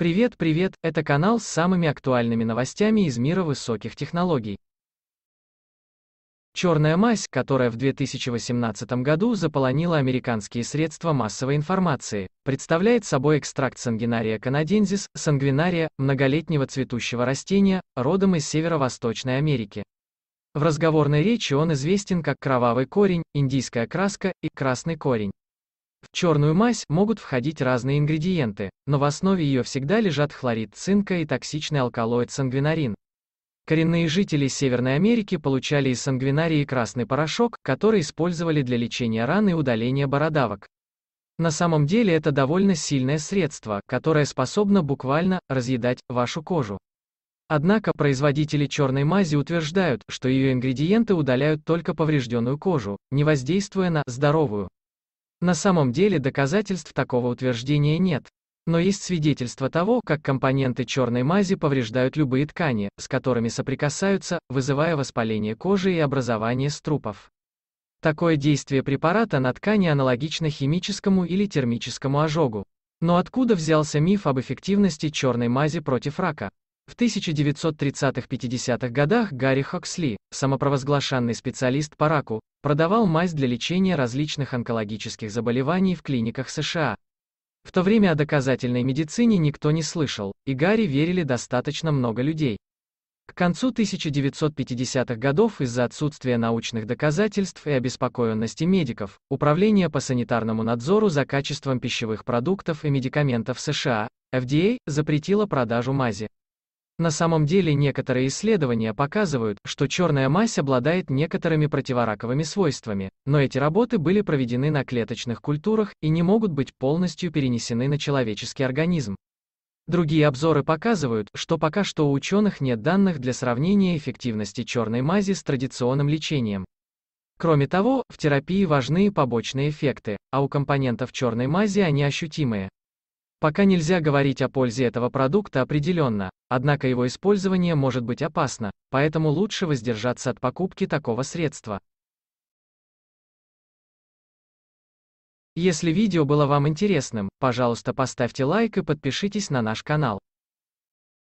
Привет, привет, это канал с самыми актуальными новостями из мира высоких технологий. Черная мазь, которая в 2018 году заполонила американские средства массовой информации, представляет собой экстракт сангинария канадензис, сангвинария, многолетнего цветущего растения, родом из Северо-Восточной Америки. В разговорной речи он известен как кровавый корень, индийская краска и красный корень. В черную мазь могут входить разные ингредиенты, но в основе ее всегда лежат хлорид цинка и токсичный алкалоид сангвинарин. Коренные жители Северной Америки получали из сангвинарии красный порошок, который использовали для лечения ран и удаления бородавок. На самом деле это довольно сильное средство, которое способно буквально разъедать вашу кожу. Однако производители черной мази утверждают, что ее ингредиенты удаляют только поврежденную кожу, не воздействуя на здоровую. На самом деле доказательств такого утверждения нет. Но есть свидетельство того, как компоненты черной мази повреждают любые ткани, с которыми соприкасаются, вызывая воспаление кожи и образование струпов. Такое действие препарата на ткани аналогично химическому или термическому ожогу. Но откуда взялся миф об эффективности черной мази против рака? В 1930-50-х годах Гарри Хоксли, самопровозглашенный специалист по раку, продавал мазь для лечения различных онкологических заболеваний в клиниках США. В то время о доказательной медицине никто не слышал, и Гарри верили достаточно много людей. К концу 1950-х годов из-за отсутствия научных доказательств и обеспокоенности медиков, Управление по санитарному надзору за качеством пищевых продуктов и медикаментов США, FDA, запретило продажу мази. На самом деле некоторые исследования показывают, что черная мазь обладает некоторыми противораковыми свойствами, но эти работы были проведены на клеточных культурах и не могут быть полностью перенесены на человеческий организм. Другие обзоры показывают, что пока что у ученых нет данных для сравнения эффективности черной мази с традиционным лечением. Кроме того, в терапии важны побочные эффекты, а у компонентов черной мази они ощутимые. Пока нельзя говорить о пользе этого продукта определенно, однако его использование может быть опасно, поэтому лучше воздержаться от покупки такого средства. Если видео было вам интересным, пожалуйста поставьте лайк и подпишитесь на наш канал.